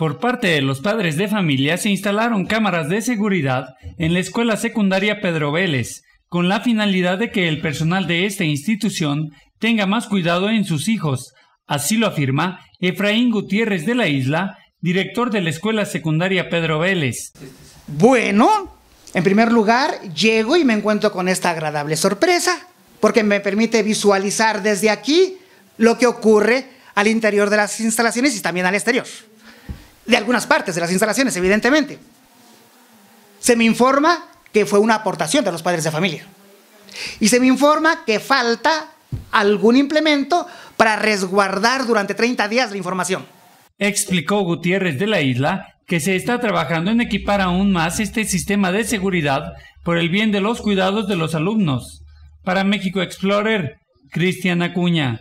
Por parte de los padres de familia se instalaron cámaras de seguridad en la escuela secundaria Pedro Vélez, con la finalidad de que el personal de esta institución tenga más cuidado en sus hijos. Así lo afirma Efraín Gutiérrez de la Isla, director de la escuela secundaria Pedro Vélez. Bueno, en primer lugar, llego y me encuentro con esta agradable sorpresa, porque me permite visualizar desde aquí lo que ocurre al interior de las instalaciones y también al exterior de algunas partes de las instalaciones, evidentemente. Se me informa que fue una aportación de los padres de familia. Y se me informa que falta algún implemento para resguardar durante 30 días la información. Explicó Gutiérrez de la Isla que se está trabajando en equipar aún más este sistema de seguridad por el bien de los cuidados de los alumnos. Para México Explorer, Cristian Acuña.